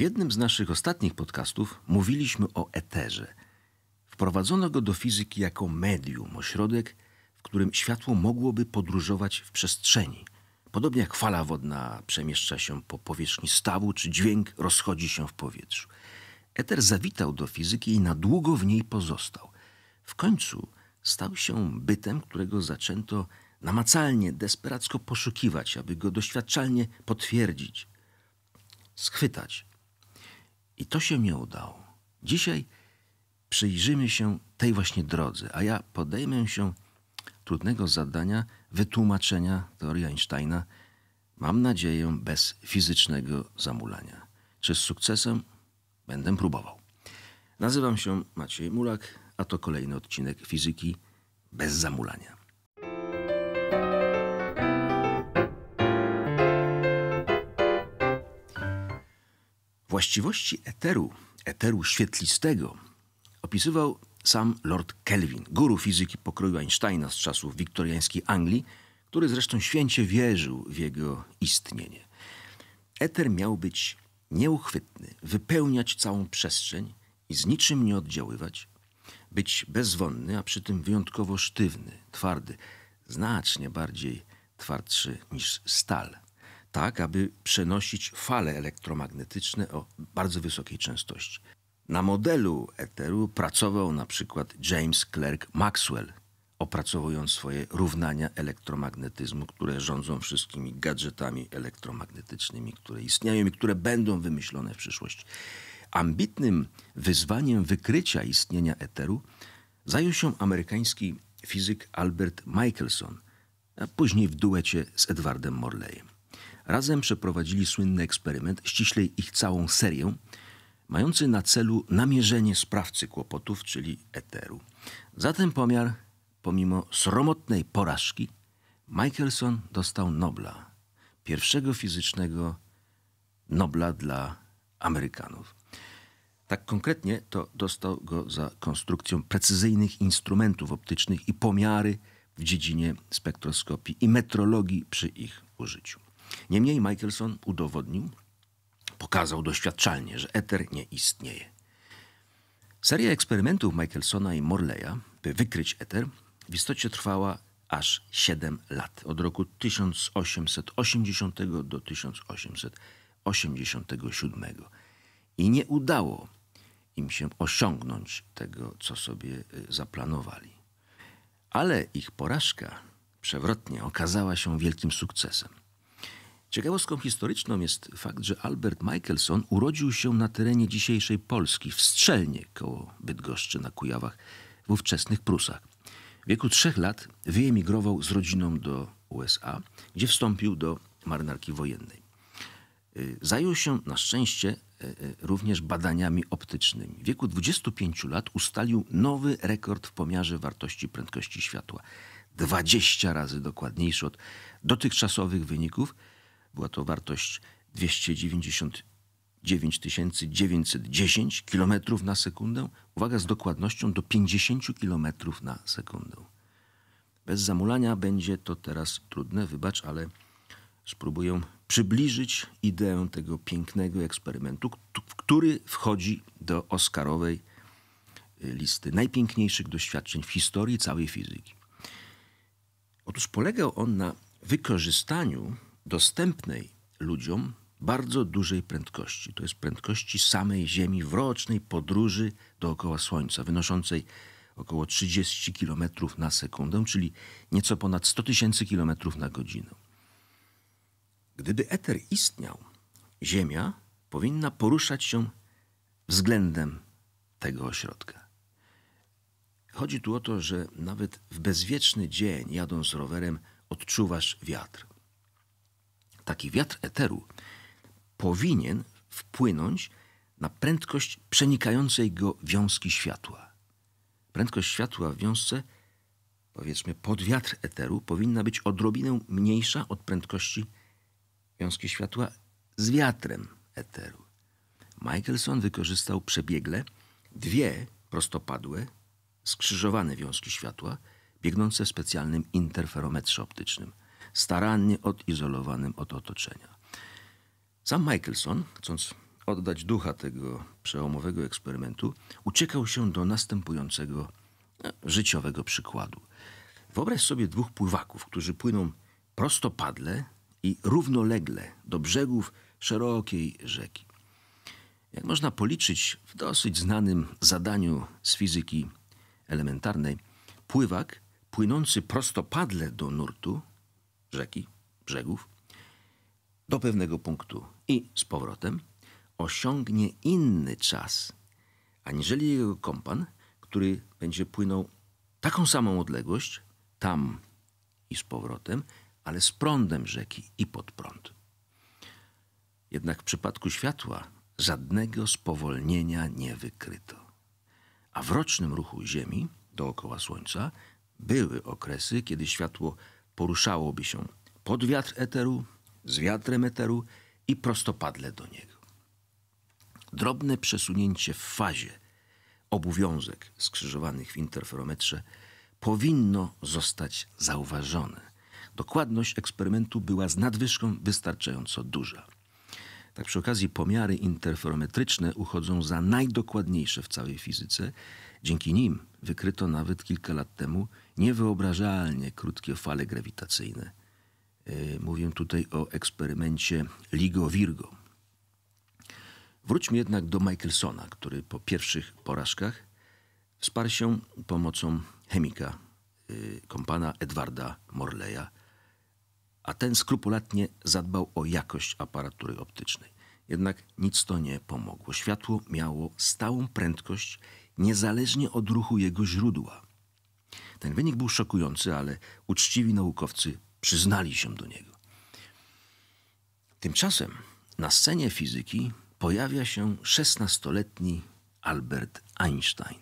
W jednym z naszych ostatnich podcastów mówiliśmy o eterze. Wprowadzono go do fizyki jako medium, ośrodek, w którym światło mogłoby podróżować w przestrzeni. Podobnie jak fala wodna przemieszcza się po powierzchni stawu, czy dźwięk rozchodzi się w powietrzu. Eter zawitał do fizyki i na długo w niej pozostał. W końcu stał się bytem, którego zaczęto namacalnie, desperacko poszukiwać, aby go doświadczalnie potwierdzić, schwytać. I to się nie udało. Dzisiaj przyjrzymy się tej właśnie drodze, a ja podejmę się trudnego zadania wytłumaczenia teorii Einsteina, mam nadzieję, bez fizycznego zamulania. Czy z sukcesem będę próbował. Nazywam się Maciej Mulak, a to kolejny odcinek fizyki bez zamulania. Właściwości eteru, eteru świetlistego, opisywał sam Lord Kelvin, guru fizyki pokroju Einsteina z czasów wiktoriańskiej Anglii, który zresztą święcie wierzył w jego istnienie. Eter miał być nieuchwytny, wypełniać całą przestrzeń i z niczym nie oddziaływać, być bezwonny, a przy tym wyjątkowo sztywny, twardy, znacznie bardziej twardszy niż stal tak aby przenosić fale elektromagnetyczne o bardzo wysokiej częstości. Na modelu eteru pracował na przykład James Clerk Maxwell, opracowując swoje równania elektromagnetyzmu, które rządzą wszystkimi gadżetami elektromagnetycznymi, które istnieją i które będą wymyślone w przyszłości. Ambitnym wyzwaniem wykrycia istnienia eteru zajął się amerykański fizyk Albert Michelson, a później w duecie z Edwardem Morleyem. Razem przeprowadzili słynny eksperyment, ściślej ich całą serię, mający na celu namierzenie sprawcy kłopotów, czyli eteru. ten pomiar, pomimo sromotnej porażki, Michelson dostał Nobla, pierwszego fizycznego Nobla dla Amerykanów. Tak konkretnie to dostał go za konstrukcję precyzyjnych instrumentów optycznych i pomiary w dziedzinie spektroskopii i metrologii przy ich użyciu. Niemniej Michelson udowodnił, pokazał doświadczalnie, że eter nie istnieje. Seria eksperymentów Michelsona i Morleya, by wykryć eter, w istocie trwała aż 7 lat, od roku 1880 do 1887. I nie udało im się osiągnąć tego, co sobie y, zaplanowali. Ale ich porażka przewrotnie okazała się wielkim sukcesem. Ciekawostką historyczną jest fakt, że Albert Michelson urodził się na terenie dzisiejszej Polski, w Strzelnie koło Bydgoszczy na Kujawach, w ówczesnych Prusach. W wieku trzech lat wyemigrował z rodziną do USA, gdzie wstąpił do marynarki wojennej. Y, zajął się na szczęście y, y, również badaniami optycznymi. W wieku 25 lat ustalił nowy rekord w pomiarze wartości prędkości światła. 20 razy dokładniejszy od dotychczasowych wyników – była to wartość 299 910 km na sekundę. Uwaga, z dokładnością do 50 km na sekundę. Bez zamulania będzie to teraz trudne, wybacz, ale spróbuję przybliżyć ideę tego pięknego eksperymentu, który wchodzi do Oscarowej y, listy najpiękniejszych doświadczeń w historii całej fizyki. Otóż polegał on na wykorzystaniu dostępnej ludziom bardzo dużej prędkości. To jest prędkości samej Ziemi w rocznej podróży dookoła Słońca, wynoszącej około 30 km na sekundę, czyli nieco ponad 100 tysięcy km na godzinę. Gdyby eter istniał, Ziemia powinna poruszać się względem tego ośrodka. Chodzi tu o to, że nawet w bezwieczny dzień, jadąc rowerem, odczuwasz wiatr taki wiatr eteru powinien wpłynąć na prędkość przenikającej go wiązki światła. Prędkość światła w wiązce, powiedzmy pod wiatr eteru, powinna być odrobinę mniejsza od prędkości wiązki światła z wiatrem eteru. Michelson wykorzystał przebiegle dwie prostopadłe, skrzyżowane wiązki światła, biegnące w specjalnym interferometrze optycznym – starannie odizolowanym od otoczenia. Sam Michelson, chcąc oddać ducha tego przełomowego eksperymentu, uciekał się do następującego e, życiowego przykładu. Wyobraź sobie dwóch pływaków, którzy płyną prostopadle i równolegle do brzegów szerokiej rzeki. Jak można policzyć w dosyć znanym zadaniu z fizyki elementarnej, pływak płynący prostopadle do nurtu rzeki, brzegów, do pewnego punktu i z powrotem, osiągnie inny czas, aniżeli jego kompan, który będzie płynął taką samą odległość tam i z powrotem, ale z prądem rzeki i pod prąd. Jednak w przypadku światła żadnego spowolnienia nie wykryto. A w rocznym ruchu Ziemi dookoła Słońca były okresy, kiedy światło poruszałoby się pod wiatr eteru, z wiatrem eteru i prostopadle do niego. Drobne przesunięcie w fazie obowiązek skrzyżowanych w interferometrze powinno zostać zauważone. Dokładność eksperymentu była z nadwyżką wystarczająco duża. Tak przy okazji pomiary interferometryczne uchodzą za najdokładniejsze w całej fizyce. Dzięki nim wykryto nawet kilka lat temu niewyobrażalnie krótkie fale grawitacyjne. E, mówię tutaj o eksperymencie LIGO-Virgo. Wróćmy jednak do Michelsona, który po pierwszych porażkach wsparł się pomocą chemika, e, kompana Edwarda Morleya, a ten skrupulatnie zadbał o jakość aparatury optycznej. Jednak nic to nie pomogło. Światło miało stałą prędkość niezależnie od ruchu jego źródła. Ten wynik był szokujący, ale uczciwi naukowcy przyznali się do niego. Tymczasem na scenie fizyki pojawia się 16-letni Albert Einstein.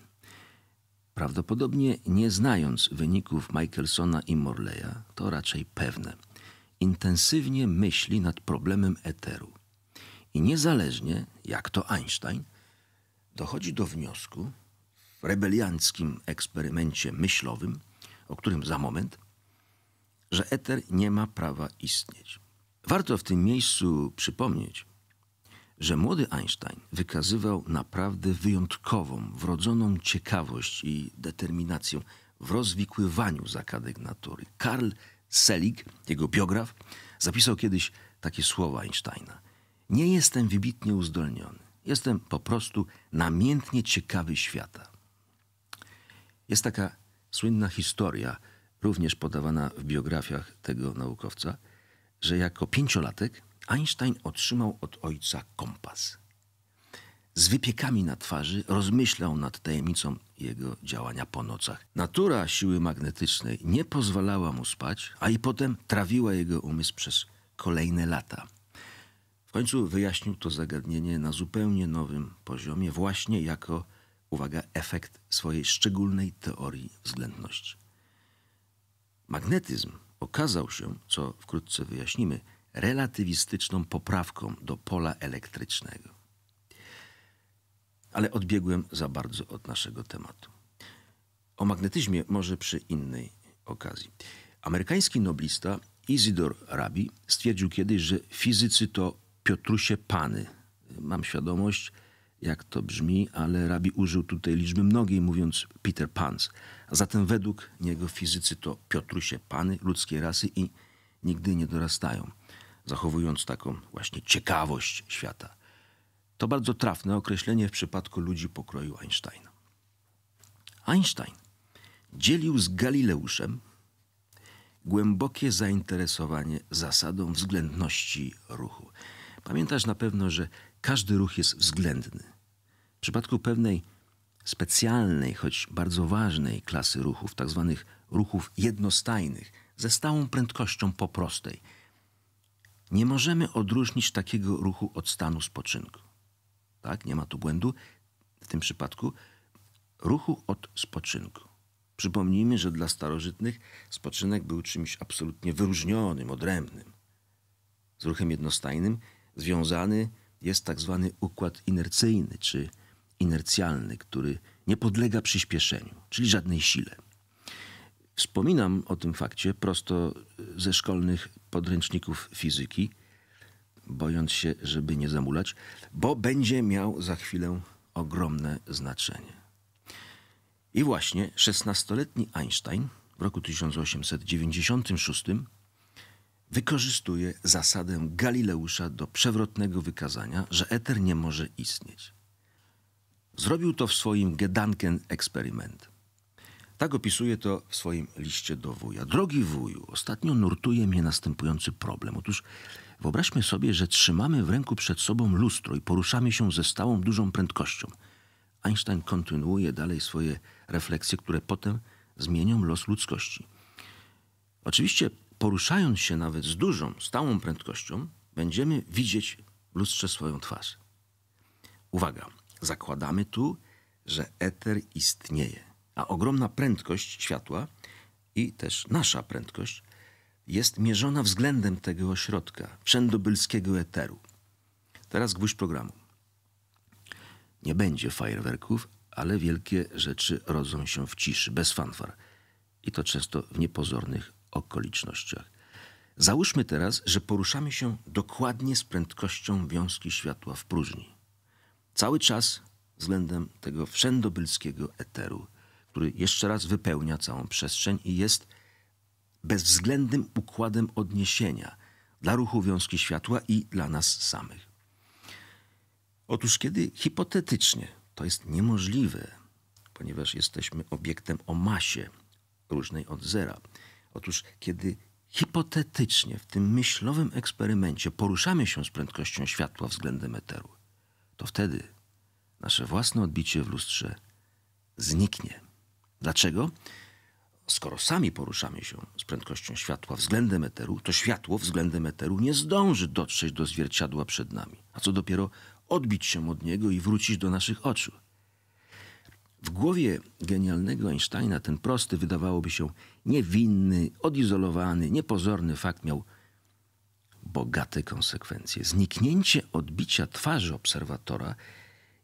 Prawdopodobnie nie znając wyników Michaelsona i Morleya, to raczej pewne, intensywnie myśli nad problemem eteru. I niezależnie, jak to Einstein, dochodzi do wniosku, rebelianckim eksperymencie myślowym, o którym za moment, że eter nie ma prawa istnieć. Warto w tym miejscu przypomnieć, że młody Einstein wykazywał naprawdę wyjątkową, wrodzoną ciekawość i determinację w rozwikływaniu zakadek natury. Karl Selig, jego biograf, zapisał kiedyś takie słowa Einsteina: Nie jestem wybitnie uzdolniony, jestem po prostu namiętnie ciekawy świata. Jest taka słynna historia, również podawana w biografiach tego naukowca, że jako pięciolatek Einstein otrzymał od ojca kompas. Z wypiekami na twarzy rozmyślał nad tajemnicą jego działania po nocach. Natura siły magnetycznej nie pozwalała mu spać, a i potem trawiła jego umysł przez kolejne lata. W końcu wyjaśnił to zagadnienie na zupełnie nowym poziomie, właśnie jako uwaga, efekt swojej szczególnej teorii względności. Magnetyzm okazał się, co wkrótce wyjaśnimy, relatywistyczną poprawką do pola elektrycznego. Ale odbiegłem za bardzo od naszego tematu. O magnetyzmie może przy innej okazji. Amerykański noblista Izidor Rabi stwierdził kiedyś, że fizycy to Piotrusie Pany. Mam świadomość, że jak to brzmi, ale rabi użył tutaj liczby mnogiej, mówiąc Peter Pans. A zatem według niego fizycy to Piotrusie Pany ludzkiej rasy i nigdy nie dorastają, zachowując taką właśnie ciekawość świata. To bardzo trafne określenie w przypadku ludzi pokroju Einsteina. Einstein dzielił z Galileuszem głębokie zainteresowanie zasadą względności ruchu. Pamiętasz na pewno, że każdy ruch jest względny. W przypadku pewnej specjalnej, choć bardzo ważnej klasy ruchów, tzw. Tak ruchów jednostajnych, ze stałą prędkością po prostej, nie możemy odróżnić takiego ruchu od stanu spoczynku. Tak, nie ma tu błędu w tym przypadku ruchu od spoczynku. Przypomnijmy, że dla starożytnych spoczynek był czymś absolutnie wyróżnionym, odrębnym. Z ruchem jednostajnym związany jest tak zwany układ inercyjny czy inercjalny, który nie podlega przyspieszeniu, czyli żadnej sile. Wspominam o tym fakcie prosto ze szkolnych podręczników fizyki, bojąc się, żeby nie zamulać, bo będzie miał za chwilę ogromne znaczenie. I właśnie 16-letni Einstein w roku 1896 wykorzystuje zasadę Galileusza do przewrotnego wykazania, że eter nie może istnieć. Zrobił to w swoim Gedanken eksperyment. Tak opisuje to w swoim liście do wuja. Drogi wuju, ostatnio nurtuje mnie następujący problem. Otóż wyobraźmy sobie, że trzymamy w ręku przed sobą lustro i poruszamy się ze stałą dużą prędkością. Einstein kontynuuje dalej swoje refleksje, które potem zmienią los ludzkości. Oczywiście poruszając się nawet z dużą, stałą prędkością, będziemy widzieć w lustrze swoją twarz. Uwaga, zakładamy tu, że eter istnieje, a ogromna prędkość światła i też nasza prędkość jest mierzona względem tego ośrodka, wszędobylskiego eteru. Teraz gwóźdź programu. Nie będzie fajerwerków, ale wielkie rzeczy rodzą się w ciszy, bez fanfar. I to często w niepozornych okolicznościach. Załóżmy teraz, że poruszamy się dokładnie z prędkością wiązki światła w próżni. Cały czas względem tego wszędobylskiego eteru, który jeszcze raz wypełnia całą przestrzeń i jest bezwzględnym układem odniesienia dla ruchu wiązki światła i dla nas samych. Otóż kiedy hipotetycznie to jest niemożliwe, ponieważ jesteśmy obiektem o masie różnej od zera, Otóż, kiedy hipotetycznie w tym myślowym eksperymencie poruszamy się z prędkością światła względem eteru, to wtedy nasze własne odbicie w lustrze zniknie. Dlaczego? Skoro sami poruszamy się z prędkością światła względem eteru, to światło względem eteru nie zdąży dotrzeć do zwierciadła przed nami, a co dopiero odbić się od niego i wrócić do naszych oczu. W głowie genialnego Einsteina ten prosty, wydawałoby się niewinny, odizolowany, niepozorny fakt miał bogate konsekwencje. Zniknięcie odbicia twarzy obserwatora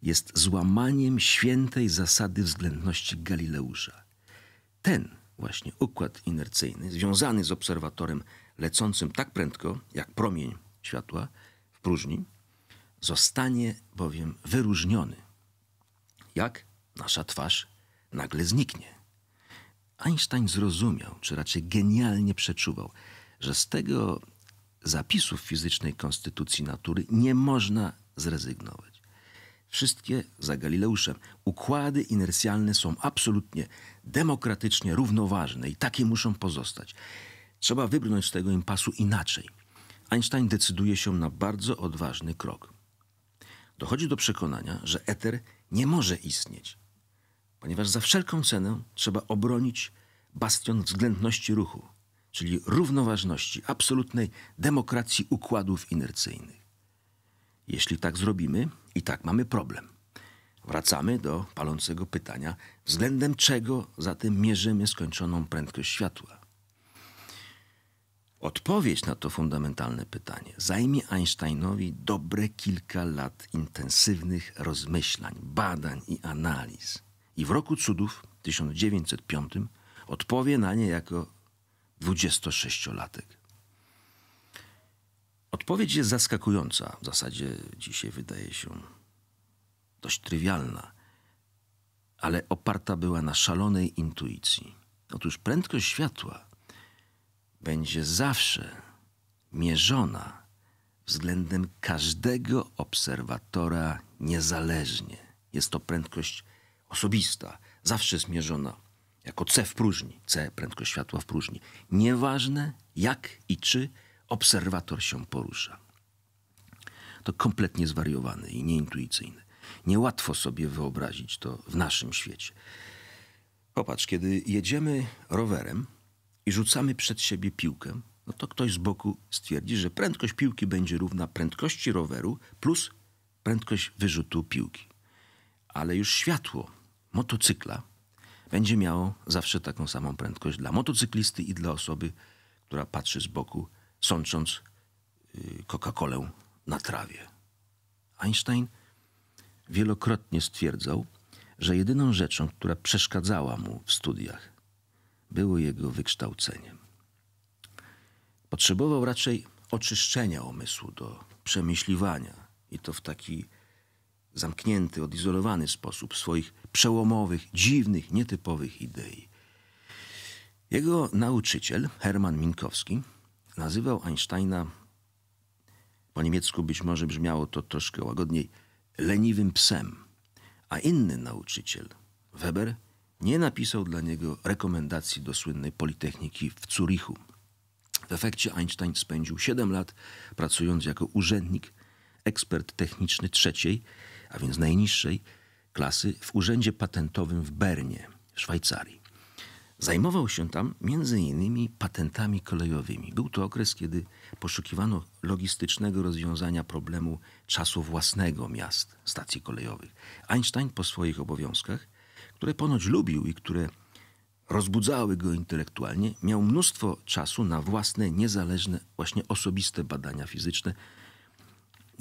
jest złamaniem świętej zasady względności Galileusza. Ten właśnie układ inercyjny, związany z obserwatorem lecącym tak prędko jak promień światła w próżni, zostanie bowiem wyróżniony. Jak? nasza twarz nagle zniknie. Einstein zrozumiał, czy raczej genialnie przeczuwał, że z tego zapisu fizycznej konstytucji natury nie można zrezygnować. Wszystkie za Galileuszem układy inercjalne są absolutnie demokratycznie równoważne i takie muszą pozostać. Trzeba wybrnąć z tego impasu inaczej. Einstein decyduje się na bardzo odważny krok. Dochodzi do przekonania, że eter nie może istnieć ponieważ za wszelką cenę trzeba obronić bastion względności ruchu, czyli równoważności, absolutnej demokracji układów inercyjnych. Jeśli tak zrobimy, i tak mamy problem. Wracamy do palącego pytania, względem czego zatem mierzymy skończoną prędkość światła. Odpowiedź na to fundamentalne pytanie zajmie Einsteinowi dobre kilka lat intensywnych rozmyślań, badań i analiz i w roku cudów 1905 odpowie na nie jako 26-latek. Odpowiedź jest zaskakująca, w zasadzie dzisiaj wydaje się dość trywialna, ale oparta była na szalonej intuicji. Otóż prędkość światła będzie zawsze mierzona względem każdego obserwatora niezależnie. Jest to prędkość osobista, zawsze zmierzona jako C w próżni, C prędkość światła w próżni. Nieważne jak i czy obserwator się porusza. To kompletnie zwariowane i nieintuicyjne. Niełatwo sobie wyobrazić to w naszym świecie. Popatrz, kiedy jedziemy rowerem i rzucamy przed siebie piłkę, no to ktoś z boku stwierdzi, że prędkość piłki będzie równa prędkości roweru plus prędkość wyrzutu piłki. Ale już światło motocykla będzie miało zawsze taką samą prędkość dla motocyklisty i dla osoby, która patrzy z boku, sącząc y, Coca-Colę na trawie. Einstein wielokrotnie stwierdzał, że jedyną rzeczą, która przeszkadzała mu w studiach, było jego wykształcenie. Potrzebował raczej oczyszczenia umysłu do przemyśliwania i to w taki zamknięty, odizolowany sposób swoich przełomowych, dziwnych, nietypowych idei. Jego nauczyciel, Herman Minkowski, nazywał Einsteina, po niemiecku być może brzmiało to troszkę łagodniej, leniwym psem, a inny nauczyciel, Weber, nie napisał dla niego rekomendacji do słynnej Politechniki w Zurichu. W efekcie Einstein spędził 7 lat pracując jako urzędnik, ekspert techniczny trzeciej a więc najniższej klasy, w urzędzie patentowym w Bernie, w Szwajcarii. Zajmował się tam między innymi patentami kolejowymi. Był to okres, kiedy poszukiwano logistycznego rozwiązania problemu czasu własnego miast, stacji kolejowych. Einstein po swoich obowiązkach, które ponoć lubił i które rozbudzały go intelektualnie, miał mnóstwo czasu na własne, niezależne, właśnie osobiste badania fizyczne,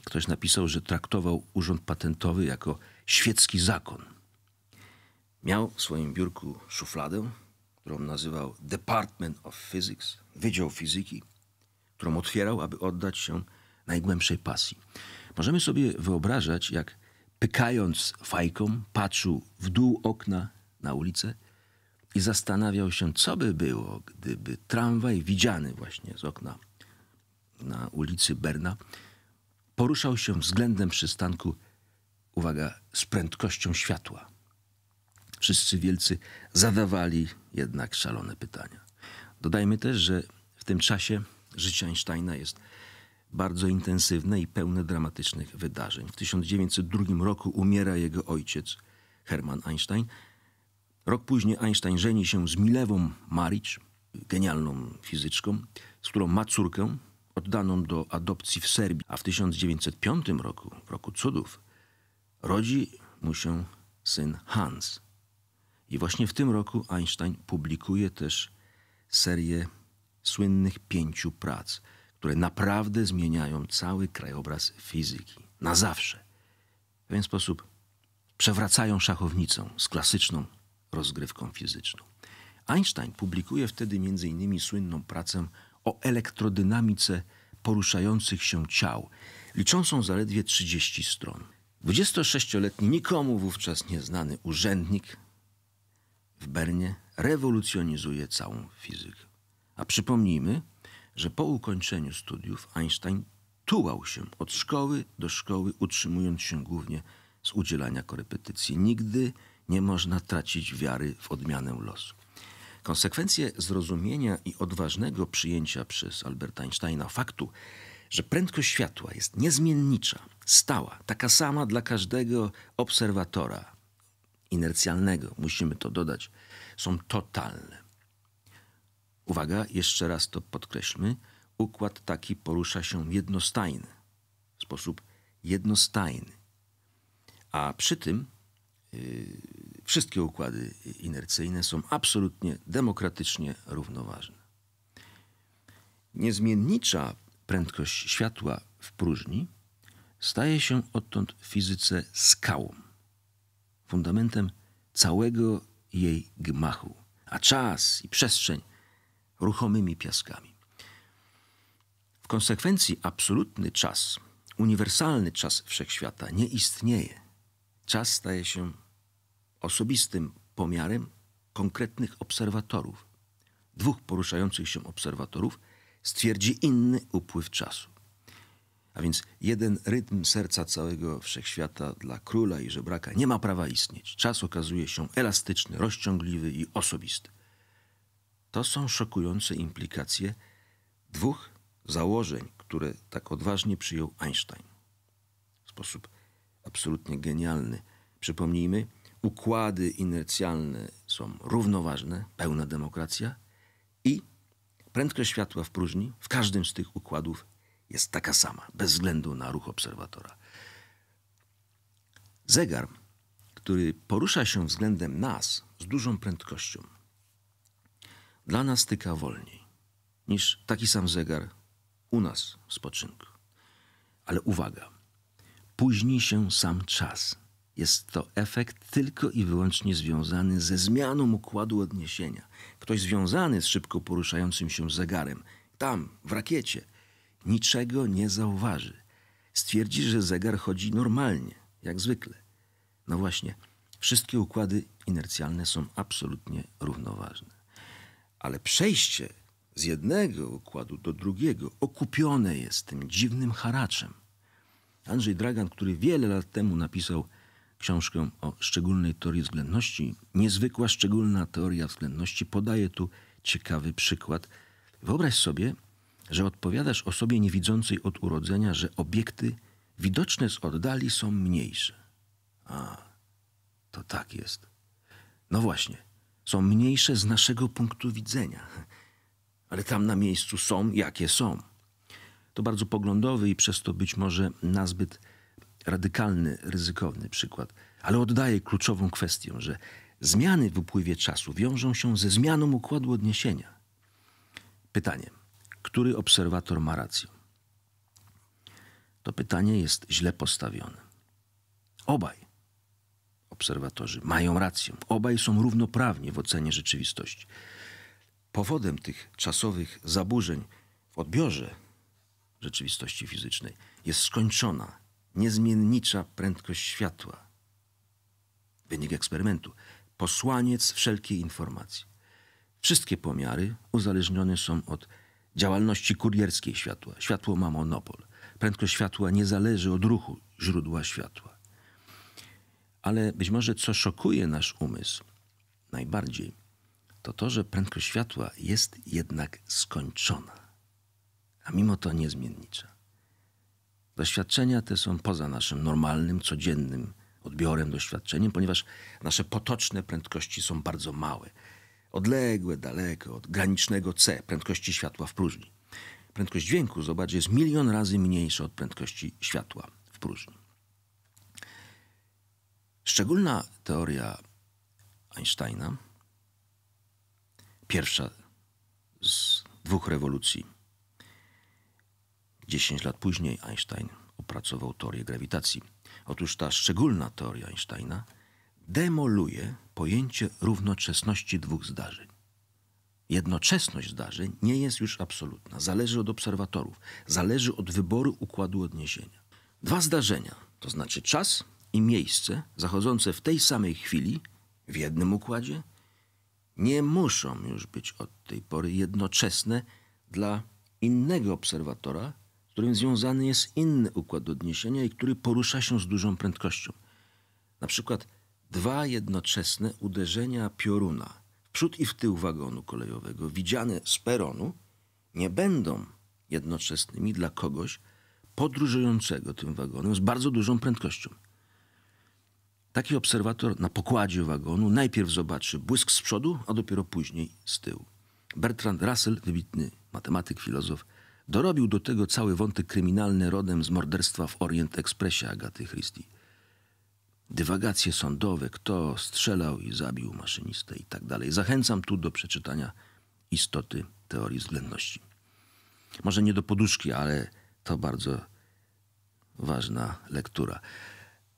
Ktoś napisał, że traktował urząd patentowy jako świecki zakon. Miał w swoim biurku szufladę, którą nazywał Department of Physics, Wydział Fizyki, którą otwierał, aby oddać się najgłębszej pasji. Możemy sobie wyobrażać, jak pykając fajką, patrzył w dół okna na ulicę i zastanawiał się, co by było, gdyby tramwaj widziany właśnie z okna na ulicy Berna poruszał się względem przystanku, uwaga, z prędkością światła. Wszyscy wielcy zadawali jednak szalone pytania. Dodajmy też, że w tym czasie życie Einsteina jest bardzo intensywne i pełne dramatycznych wydarzeń. W 1902 roku umiera jego ojciec, Hermann Einstein. Rok później Einstein żeni się z Milewą Maricz, genialną fizyczką, z którą ma córkę, oddaną do adopcji w Serbii, a w 1905 roku, w roku cudów, rodzi mu się syn Hans. I właśnie w tym roku Einstein publikuje też serię słynnych pięciu prac, które naprawdę zmieniają cały krajobraz fizyki na zawsze. W pewien sposób przewracają szachownicą z klasyczną rozgrywką fizyczną. Einstein publikuje wtedy m.in. słynną pracę o elektrodynamice poruszających się ciał, liczącą zaledwie 30 stron. 26-letni, nikomu wówczas nieznany urzędnik w Bernie rewolucjonizuje całą fizykę. A przypomnijmy, że po ukończeniu studiów Einstein tułał się od szkoły do szkoły, utrzymując się głównie z udzielania korepetycji. Nigdy nie można tracić wiary w odmianę losu. Konsekwencje zrozumienia i odważnego przyjęcia przez Alberta Einsteina faktu, że prędkość światła jest niezmiennicza, stała, taka sama dla każdego obserwatora inercjalnego, musimy to dodać, są totalne. Uwaga, jeszcze raz to podkreślmy, układ taki porusza się jednostajny, w sposób jednostajny. A przy tym yy, wszystkie układy inercyjne są absolutnie demokratycznie równoważne. Niezmiennicza prędkość światła w próżni staje się odtąd w fizyce skałą, fundamentem całego jej gmachu, a czas i przestrzeń ruchomymi piaskami. W konsekwencji absolutny czas, uniwersalny czas wszechświata nie istnieje. Czas staje się osobistym pomiarem konkretnych obserwatorów, dwóch poruszających się obserwatorów, stwierdzi inny upływ czasu. A więc jeden rytm serca całego wszechświata dla króla i żebraka nie ma prawa istnieć. Czas okazuje się elastyczny, rozciągliwy i osobisty. To są szokujące implikacje dwóch założeń, które tak odważnie przyjął Einstein. W sposób absolutnie genialny. Przypomnijmy, układy inercjalne są równoważne, pełna demokracja i prędkość światła w próżni w każdym z tych układów jest taka sama, bez względu na ruch obserwatora. Zegar, który porusza się względem nas z dużą prędkością, dla nas tyka wolniej niż taki sam zegar u nas w spoczynku. Ale uwaga, późni się sam czas – jest to efekt tylko i wyłącznie związany ze zmianą układu odniesienia. Ktoś związany z szybko poruszającym się zegarem, tam, w rakiecie, niczego nie zauważy. Stwierdzi, że zegar chodzi normalnie, jak zwykle. No właśnie, wszystkie układy inercjalne są absolutnie równoważne. Ale przejście z jednego układu do drugiego okupione jest tym dziwnym haraczem. Andrzej Dragan, który wiele lat temu napisał książkę o szczególnej teorii względności, niezwykła szczególna teoria względności podaje tu ciekawy przykład. Wyobraź sobie, że odpowiadasz osobie niewidzącej od urodzenia, że obiekty widoczne z oddali są mniejsze. A, to tak jest. No właśnie, są mniejsze z naszego punktu widzenia, ale tam na miejscu są, jakie są. To bardzo poglądowy i przez to być może nazbyt radykalny, ryzykowny przykład, ale oddaje kluczową kwestię, że zmiany w upływie czasu wiążą się ze zmianą układu odniesienia. Pytanie, który obserwator ma rację? To pytanie jest źle postawione. Obaj obserwatorzy mają rację. Obaj są równoprawni w ocenie rzeczywistości. Powodem tych czasowych zaburzeń w odbiorze rzeczywistości fizycznej jest skończona niezmiennicza prędkość światła. Wynik eksperymentu. Posłaniec wszelkiej informacji. Wszystkie pomiary uzależnione są od działalności kurierskiej światła. Światło ma monopol. Prędkość światła nie zależy od ruchu źródła światła. Ale być może co szokuje nasz umysł najbardziej, to to, że prędkość światła jest jednak skończona, a mimo to niezmiennicza. Doświadczenia te są poza naszym normalnym, codziennym odbiorem, doświadczeniem, ponieważ nasze potoczne prędkości są bardzo małe. Odległe, daleko, od granicznego C, prędkości światła w próżni. Prędkość dźwięku, zobacz, jest milion razy mniejsza od prędkości światła w próżni. Szczególna teoria Einsteina, pierwsza z dwóch rewolucji 10 lat później Einstein opracował teorię grawitacji. Otóż ta szczególna teoria Einsteina demoluje pojęcie równoczesności dwóch zdarzeń. Jednoczesność zdarzeń nie jest już absolutna. Zależy od obserwatorów, zależy od wyboru układu odniesienia. Dwa zdarzenia, to znaczy czas i miejsce, zachodzące w tej samej chwili, w jednym układzie, nie muszą już być od tej pory jednoczesne dla innego obserwatora, którym związany jest inny układ odniesienia i który porusza się z dużą prędkością. Na przykład dwa jednoczesne uderzenia pioruna w przód i w tył wagonu kolejowego, widziane z peronu, nie będą jednoczesnymi dla kogoś podróżującego tym wagonem z bardzo dużą prędkością. Taki obserwator na pokładzie wagonu najpierw zobaczy błysk z przodu, a dopiero później z tyłu. Bertrand Russell, wybitny matematyk, filozof, Dorobił do tego cały wątek kryminalny rodem z morderstwa w Orient Expressie Agaty Christie. Dywagacje sądowe, kto strzelał i zabił maszynistę i tak dalej. Zachęcam tu do przeczytania istoty teorii względności. Może nie do poduszki, ale to bardzo ważna lektura.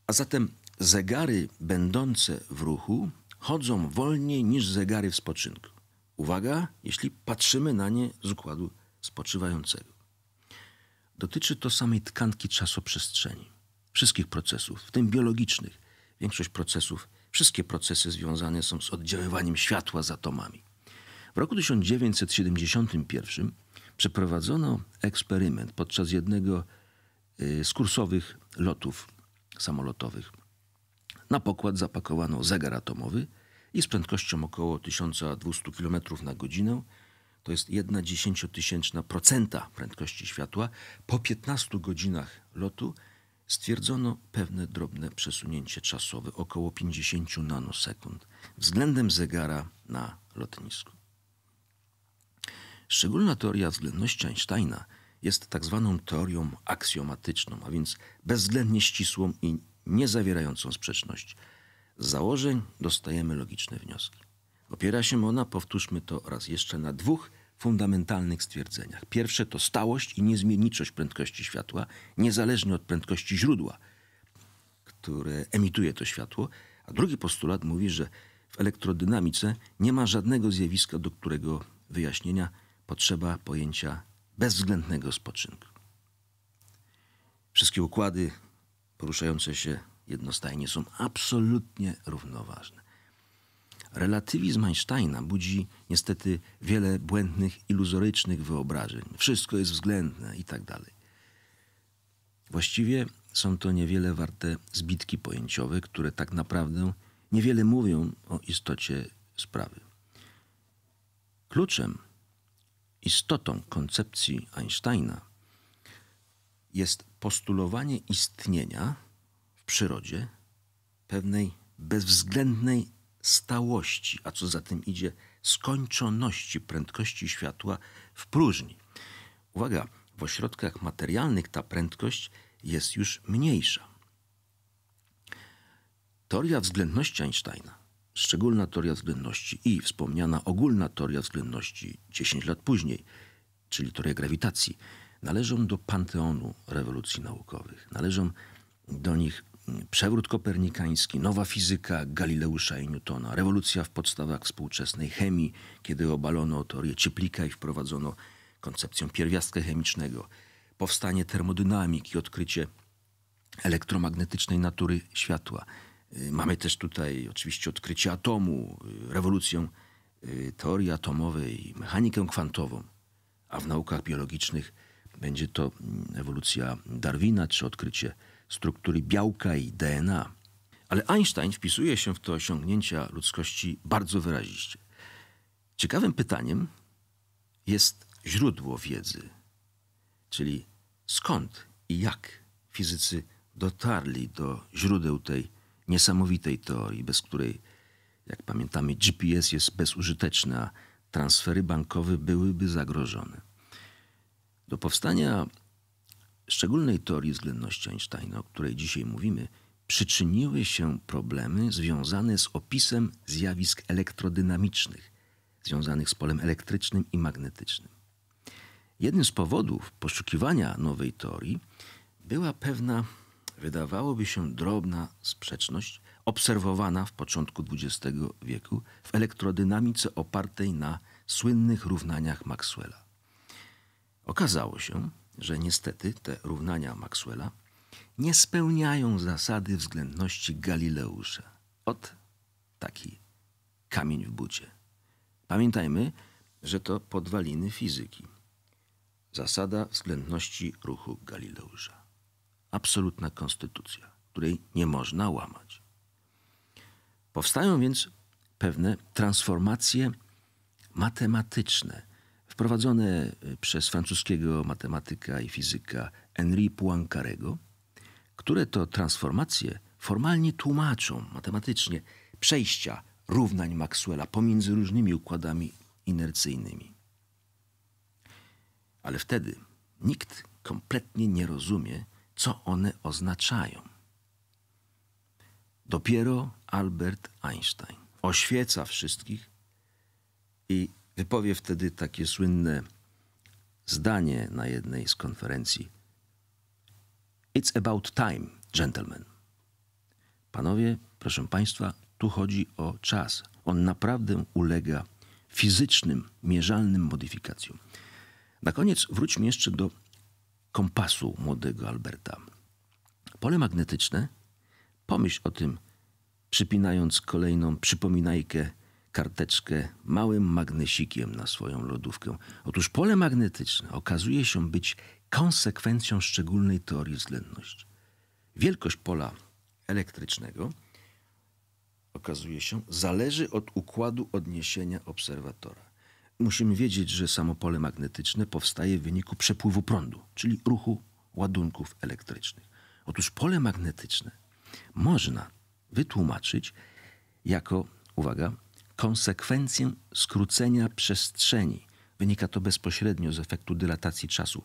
A zatem zegary będące w ruchu chodzą wolniej niż zegary w spoczynku. Uwaga, jeśli patrzymy na nie z układu spoczywającego. Dotyczy to samej tkanki czasoprzestrzeni, wszystkich procesów, w tym biologicznych. Większość procesów, wszystkie procesy związane są z oddziaływaniem światła z atomami. W roku 1971 przeprowadzono eksperyment podczas jednego y, z kursowych lotów samolotowych. Na pokład zapakowano zegar atomowy i z prędkością około 1200 km na godzinę to jest 1 dziesięciotysięczna procenta prędkości światła, po 15 godzinach lotu stwierdzono pewne drobne przesunięcie czasowe, około 50 nanosekund, względem zegara na lotnisku. Szczególna teoria względności Einsteina jest tak zwaną teorią aksjomatyczną, a więc bezwzględnie ścisłą i niezawierającą sprzeczności. Z założeń dostajemy logiczne wnioski. Opiera się ona, powtórzmy to raz jeszcze, na dwóch fundamentalnych stwierdzeniach. Pierwsze to stałość i niezmienniczość prędkości światła, niezależnie od prędkości źródła, które emituje to światło. A drugi postulat mówi, że w elektrodynamice nie ma żadnego zjawiska, do którego wyjaśnienia potrzeba pojęcia bezwzględnego spoczynku. Wszystkie układy poruszające się jednostajnie są absolutnie równoważne. Relatywizm Einsteina budzi niestety wiele błędnych, iluzorycznych wyobrażeń. Wszystko jest względne i tak dalej. Właściwie są to niewiele warte zbitki pojęciowe, które tak naprawdę niewiele mówią o istocie sprawy. Kluczem, istotą koncepcji Einsteina jest postulowanie istnienia w przyrodzie pewnej bezwzględnej stałości, a co za tym idzie, skończoności prędkości światła w próżni. Uwaga, w ośrodkach materialnych ta prędkość jest już mniejsza. Teoria względności Einsteina, szczególna teoria względności i wspomniana ogólna teoria względności 10 lat później, czyli teoria grawitacji, należą do panteonu rewolucji naukowych. Należą do nich przewrót kopernikański, nowa fizyka Galileusza i Newtona, rewolucja w podstawach współczesnej chemii, kiedy obalono teorię cieplika i wprowadzono koncepcję pierwiastka chemicznego, powstanie termodynamiki, odkrycie elektromagnetycznej natury światła. Y, mamy też tutaj oczywiście odkrycie atomu, y, rewolucję y, teorii atomowej, mechanikę kwantową, a w naukach biologicznych będzie to mm, ewolucja Darwina czy odkrycie struktury białka i DNA. Ale Einstein wpisuje się w te osiągnięcia ludzkości bardzo wyraziście. Ciekawym pytaniem jest źródło wiedzy, czyli skąd i jak fizycy dotarli do źródeł tej niesamowitej teorii, bez której, jak pamiętamy, GPS jest bezużyteczny, a transfery bankowe byłyby zagrożone. Do powstania szczególnej teorii względności Einsteina, o której dzisiaj mówimy, przyczyniły się problemy związane z opisem zjawisk elektrodynamicznych, związanych z polem elektrycznym i magnetycznym. Jednym z powodów poszukiwania nowej teorii była pewna, wydawałoby się drobna sprzeczność, obserwowana w początku XX wieku w elektrodynamice opartej na słynnych równaniach Maxwella. Okazało się, że niestety te równania Maxwella nie spełniają zasady względności Galileusza. Od taki kamień w bucie. Pamiętajmy, że to podwaliny fizyki. Zasada względności ruchu Galileusza. Absolutna konstytucja, której nie można łamać. Powstają więc pewne transformacje matematyczne – wprowadzone y, przez francuskiego matematyka i fizyka Henri Poincarego, które to transformacje formalnie tłumaczą matematycznie przejścia równań Maxwella pomiędzy różnymi układami inercyjnymi. Ale wtedy nikt kompletnie nie rozumie, co one oznaczają. Dopiero Albert Einstein oświeca wszystkich i Wypowie wtedy takie słynne zdanie na jednej z konferencji. It's about time, gentlemen. Panowie, proszę Państwa, tu chodzi o czas. On naprawdę ulega fizycznym, mierzalnym modyfikacjom. Na koniec wróćmy jeszcze do kompasu młodego Alberta. Pole magnetyczne, pomyśl o tym, przypinając kolejną przypominajkę karteczkę małym magnesikiem na swoją lodówkę. Otóż pole magnetyczne okazuje się być konsekwencją szczególnej teorii względności. Wielkość pola elektrycznego okazuje się zależy od układu odniesienia obserwatora. Musimy wiedzieć, że samo pole magnetyczne powstaje w wyniku przepływu prądu, czyli ruchu ładunków elektrycznych. Otóż pole magnetyczne można wytłumaczyć jako, uwaga, konsekwencję skrócenia przestrzeni. Wynika to bezpośrednio z efektu dylatacji czasu.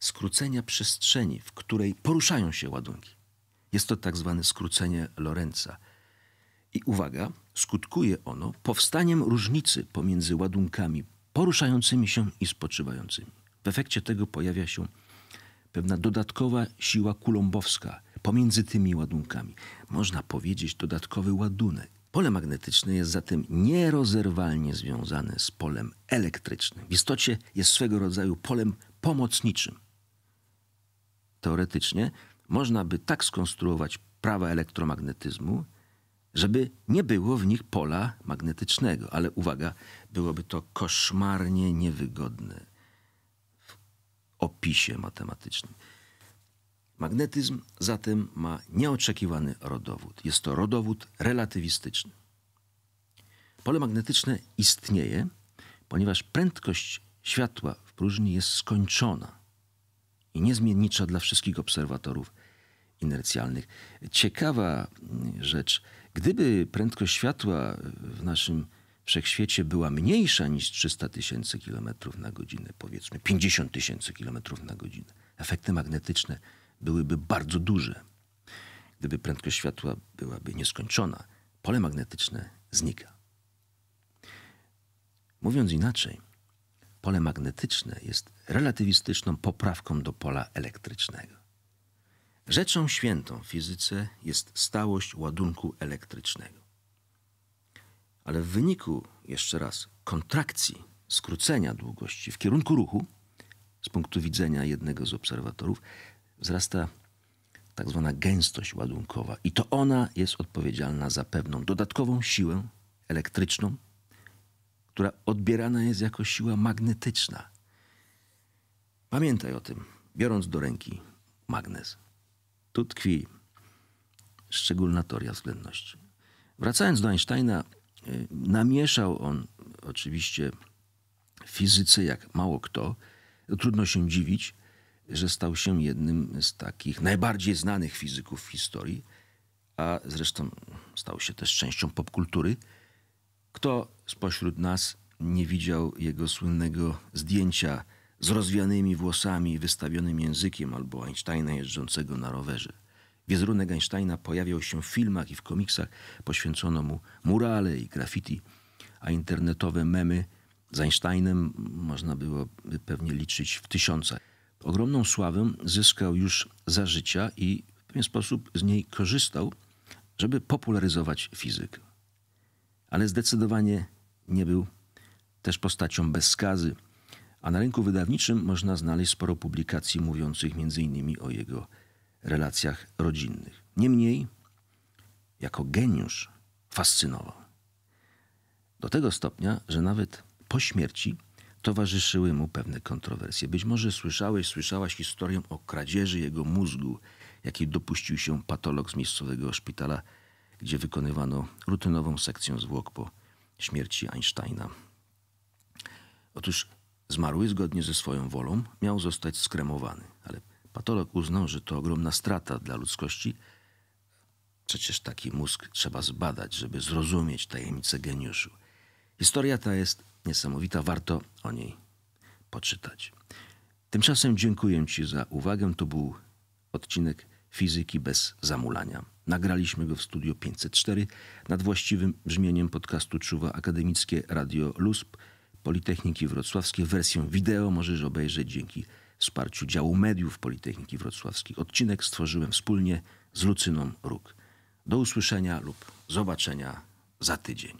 Skrócenia przestrzeni, w której poruszają się ładunki. Jest to tak zwane skrócenie Lorenza. I uwaga, skutkuje ono powstaniem różnicy pomiędzy ładunkami poruszającymi się i spoczywającymi. W efekcie tego pojawia się pewna dodatkowa siła kulombowska pomiędzy tymi ładunkami. Można powiedzieć dodatkowy ładunek. Pole magnetyczne jest zatem nierozerwalnie związane z polem elektrycznym. W istocie jest swego rodzaju polem pomocniczym. Teoretycznie można by tak skonstruować prawa elektromagnetyzmu, żeby nie było w nich pola magnetycznego, ale uwaga, byłoby to koszmarnie niewygodne w opisie matematycznym. Magnetyzm zatem ma nieoczekiwany rodowód. Jest to rodowód relatywistyczny. Pole magnetyczne istnieje, ponieważ prędkość światła w próżni jest skończona i niezmiennicza dla wszystkich obserwatorów inercjalnych. Ciekawa mm, rzecz, gdyby prędkość światła w naszym wszechświecie była mniejsza niż 300 tysięcy kilometrów na godzinę, powiedzmy 50 tysięcy kilometrów na godzinę, efekty magnetyczne byłyby bardzo duże. Gdyby prędkość światła byłaby nieskończona, pole magnetyczne znika. Mówiąc inaczej, pole magnetyczne jest relatywistyczną poprawką do pola elektrycznego. Rzeczą świętą w fizyce jest stałość ładunku elektrycznego. Ale w wyniku, jeszcze raz, kontrakcji, skrócenia długości w kierunku ruchu, z punktu widzenia jednego z obserwatorów, wzrasta tak zwana gęstość ładunkowa i to ona jest odpowiedzialna za pewną dodatkową siłę elektryczną, która odbierana jest jako siła magnetyczna. Pamiętaj o tym, biorąc do ręki magnez. Tu tkwi szczególna teoria względności. Wracając do Einsteina, y, namieszał on oczywiście fizyce jak mało kto. Trudno się dziwić, że stał się jednym z takich najbardziej znanych fizyków w historii, a zresztą stał się też częścią popkultury. Kto spośród nas nie widział jego słynnego zdjęcia z rozwianymi włosami i wystawionym językiem albo Einsteina jeżdżącego na rowerze? Wizerunek Einsteina pojawiał się w filmach i w komiksach, poświęcono mu murale i graffiti, a internetowe memy z Einsteinem można było pewnie liczyć w tysiącach. Ogromną sławę zyskał już za życia i w pewien sposób z niej korzystał, żeby popularyzować fizykę. Ale zdecydowanie nie był też postacią bez skazy, a na rynku wydawniczym można znaleźć sporo publikacji mówiących m.in. o jego relacjach rodzinnych. Niemniej, jako geniusz fascynował. Do tego stopnia, że nawet po śmierci towarzyszyły mu pewne kontrowersje. Być może słyszałeś, słyszałaś historię o kradzieży jego mózgu, jakiej dopuścił się patolog z miejscowego szpitala, gdzie wykonywano rutynową sekcję zwłok po śmierci Einsteina. Otóż zmarły zgodnie ze swoją wolą miał zostać skremowany, ale patolog uznał, że to ogromna strata dla ludzkości. Przecież taki mózg trzeba zbadać, żeby zrozumieć tajemnicę geniuszu. Historia ta jest niesamowita, warto o niej poczytać. Tymczasem dziękuję Ci za uwagę. To był odcinek Fizyki bez zamulania. Nagraliśmy go w studio 504 nad właściwym brzmieniem podcastu czuwa Akademickie Radio LUSP Politechniki Wrocławskiej. Wersję wideo możesz obejrzeć dzięki wsparciu działu mediów Politechniki Wrocławskiej. Odcinek stworzyłem wspólnie z Lucyną Róg. Do usłyszenia lub zobaczenia za tydzień.